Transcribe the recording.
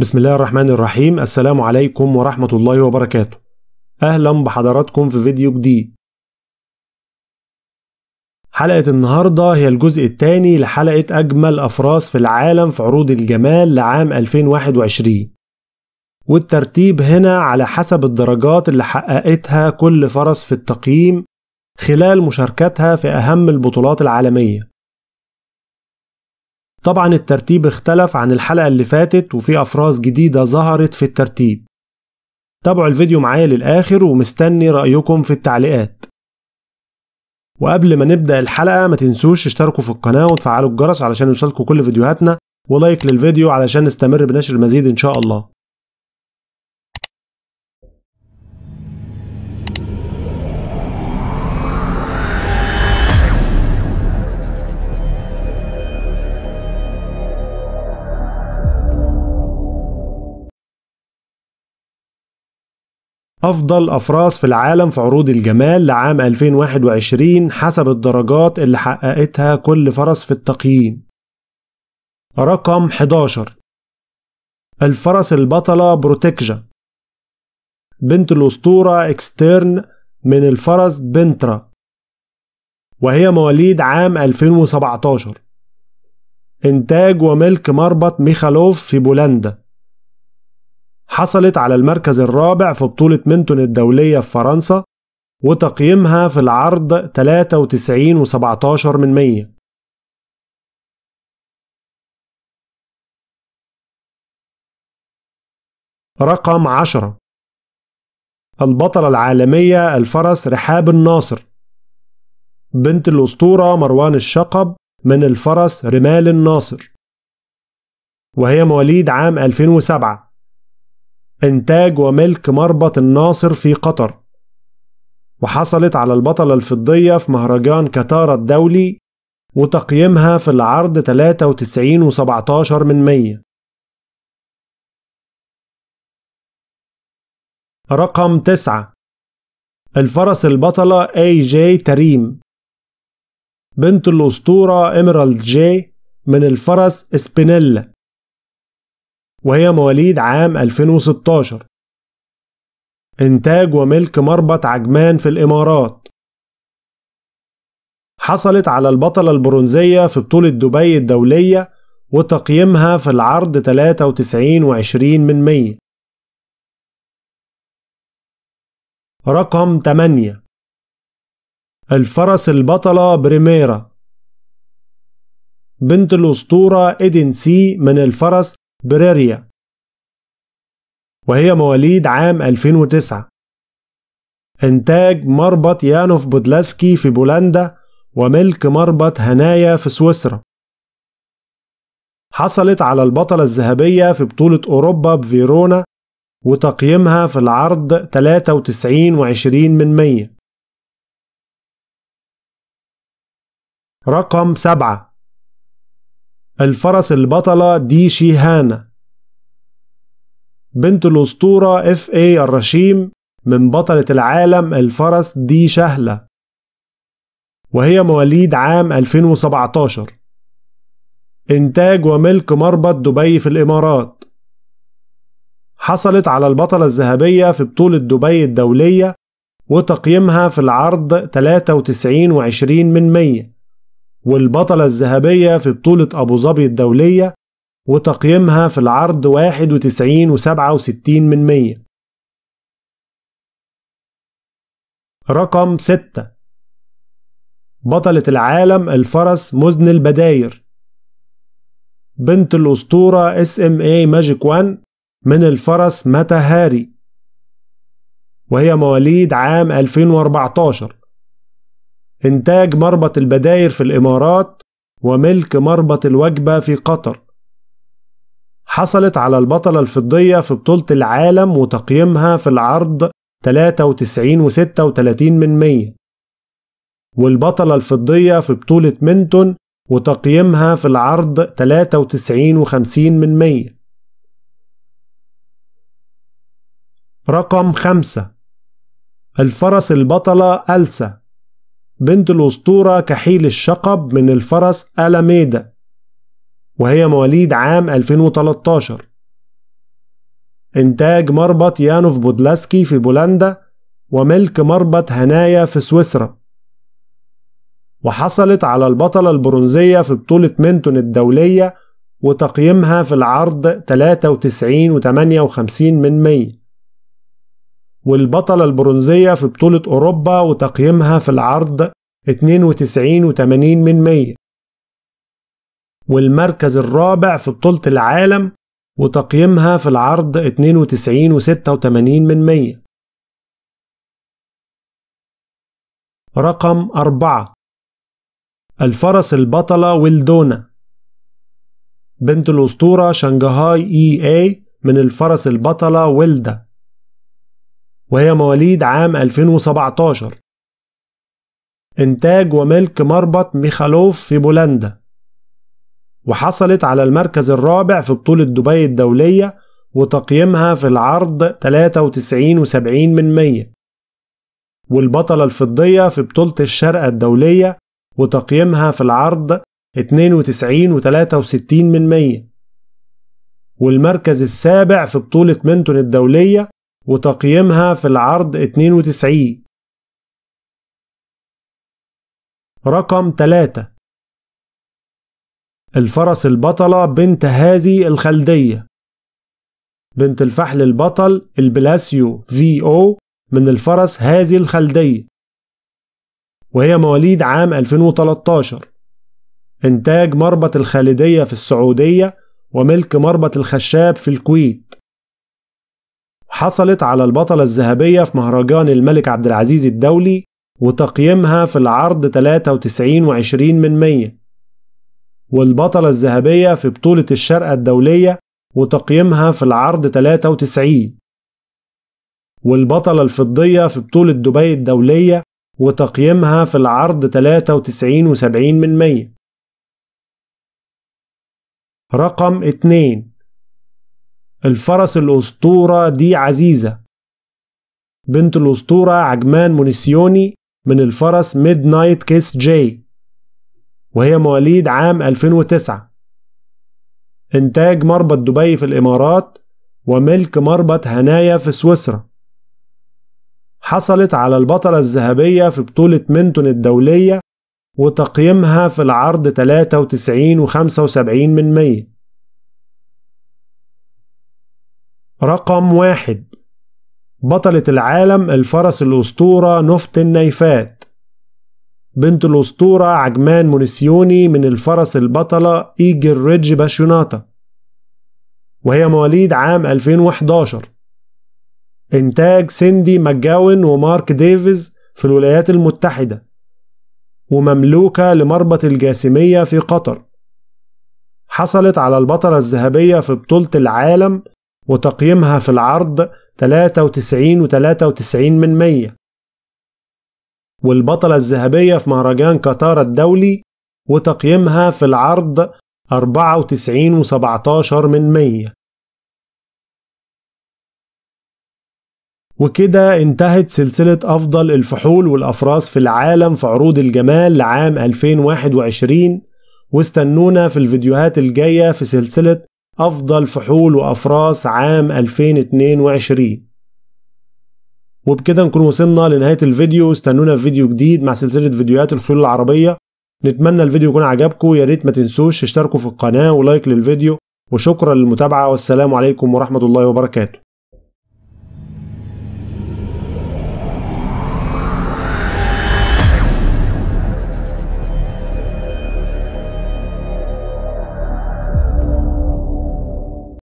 بسم الله الرحمن الرحيم السلام عليكم ورحمة الله وبركاته أهلا بحضراتكم في فيديو جديد حلقة النهاردة هي الجزء الثاني لحلقة أجمل أفراس في العالم في عروض الجمال لعام 2021 والترتيب هنا على حسب الدرجات اللي حققتها كل فرس في التقييم خلال مشاركتها في أهم البطولات العالمية طبعا الترتيب اختلف عن الحلقة اللي فاتت وفي أفراز جديدة ظهرت في الترتيب تابعوا الفيديو معايا للآخر ومستني رأيكم في التعليقات وقبل ما نبدأ الحلقة ما تنسوش تشتركوا في القناة وتفعلوا الجرس علشان يوصلكم كل فيديوهاتنا ولايك للفيديو علشان نستمر بنشر المزيد إن شاء الله أفضل أفراس في العالم في عروض الجمال لعام 2021 حسب الدرجات اللي حققتها كل فرس في التقييم رقم 11 الفرس البطلة بروتكجا بنت الأسطورة إكسترن من الفرس بنترا وهي مواليد عام 2017 إنتاج وملك مربط ميخالوف في بولندا حصلت على المركز الرابع في بطولة منتون الدولية في فرنسا وتقييمها في العرض 93 و17 من 100 رقم 10 البطلة العالمية الفرس رحاب الناصر بنت الأسطورة مروان الشقب من الفرس رمال الناصر وهي مواليد عام 2007 إنتاج وملك مربط الناصر في قطر وحصلت على البطلة الفضية في مهرجان كتارا الدولي وتقييمها في العرض 93 و17 من 100 رقم 9 الفرس البطلة اي جي تريم بنت الأسطورة إميرالد جي من الفرس إسبينيلا وهي مواليد عام 2016 إنتاج وملك مربط عجمان في الإمارات حصلت على البطلة البرونزية في بطولة دبي الدولية وتقييمها في العرض 93.20 من 100 رقم 8 الفرس البطلة بريميرا بنت الأسطورة إيدن سي من الفرس بريريا وهي مواليد عام 2009 إنتاج مربط يانوف بودلاسكي في بولندا وملك مربط هنايا في سويسرا حصلت على البطلة الذهبية في بطولة أوروبا بفيرونا وتقييمها في العرض 93 من 100 رقم 7 الفرس البطلة دي شيهانا بنت الأسطورة اف اي الرشيم من بطلة العالم الفرس دي شهلة وهي مواليد عام 2017 إنتاج وملك مربط دبي في الإمارات حصلت على البطلة الذهبية في بطولة دبي الدولية وتقييمها في العرض 93.20 من 100 والبطلة الذهبية في بطولة أبو ظبي الدولية وتقييمها في العرض 91 و67 من 100 رقم 6 بطلة العالم الفرس مزن البداير بنت الأسطورة اس ام اي ماجيك وان من الفرس متى هاري وهي مواليد عام 2014 إنتاج مربط البداير في الإمارات وملك مربط الوجبة في قطر حصلت على البطلة الفضية في بطولة العالم وتقييمها في العرض 93 و36 من 100 والبطلة الفضية في بطولة منتون وتقييمها في العرض 93 و50 من 100 رقم 5 الفرس البطلة ألسا بنت الأسطورة كحيل الشقب من الفرس ألاميدا وهي مواليد عام 2013 إنتاج مربط يانوف بودلاسكي في بولندا وملك مربط هنايا في سويسرا وحصلت على البطلة البرونزية في بطولة مينتون الدولية وتقييمها في العرض 93 و58 من 100 والبطلة البرونزية في بطولة أوروبا وتقييمها في العرض 92.80 من 100 والمركز الرابع في بطولة العالم وتقييمها في العرض 92.86 من 100 رقم أربعة الفرس البطلة ويلدونا بنت الأسطورة شنغهاي إي إي من الفرس البطلة ويلدا وهي مواليد عام 2017 إنتاج وملك مربط ميخالوف في بولندا وحصلت على المركز الرابع في بطولة دبي الدولية وتقييمها في العرض 93 و70 من 100 والبطلة الفضية في بطولة الشرق الدولية وتقييمها في العرض 92 و63 من 100 والمركز السابع في بطولة منتون الدولية وتقييمها في العرض 92 رقم 3 الفرس البطلة بنت هذه الخلدية بنت الفحل البطل البلاسيو في او من الفرس هذه الخلدية وهي مواليد عام 2013 إنتاج مربط الخالدية في السعودية وملك مربط الخشاب في الكويت حصلت على البطلة الذهبية في مهرجان الملك عبد العزيز الدولي وتقييمها في العرض 93.20 من 100 والبطلة الذهبية في بطولة الشرقة الدولية وتقييمها في العرض 93 والبطلة الفضية في بطولة دبي الدولية وتقييمها في العرض 93.70 من 100 رقم 2 الفرس الأسطورة دي عزيزة بنت الأسطورة عجمان مونيسيوني من الفرس ميد نايت كيس جاي وهي مواليد عام 2009 إنتاج مربط دبي في الإمارات وملك مربط هنايا في سويسرا حصلت على البطلة الذهبية في بطولة منتون الدولية وتقييمها في العرض 93 و75 من 100 رقم واحد بطلة العالم الفرس الأسطورة نفت النيفات بنت الأسطورة عجمان مونسيوني من الفرس البطلة إيجل ريدج باشوناتا وهي مواليد عام 2011 إنتاج سندي ماجاون ومارك ديفيز في الولايات المتحدة ومملوكة لمربط الجاسمية في قطر حصلت على البطلة الذهبية في بطولة العالم وتقييمها في العرض 93 و93 من 100 والبطلة الذهبية في مهرجان قطار الدولي وتقييمها في العرض 94 و17 من 100 وكده انتهت سلسلة أفضل الفحول والأفراس في العالم في عروض الجمال لعام 2021 واستنونا في الفيديوهات الجاية في سلسلة أفضل فحول وأفراس عام 2022 وبكده نكون وصلنا لنهاية الفيديو استنونا في فيديو جديد مع سلسلة فيديوهات الخيول العربية نتمنى الفيديو يكون عجبكم يا ريت ما تنسوش تشتركوا في القناة ولايك للفيديو وشكرا للمتابعة والسلام عليكم ورحمة الله وبركاته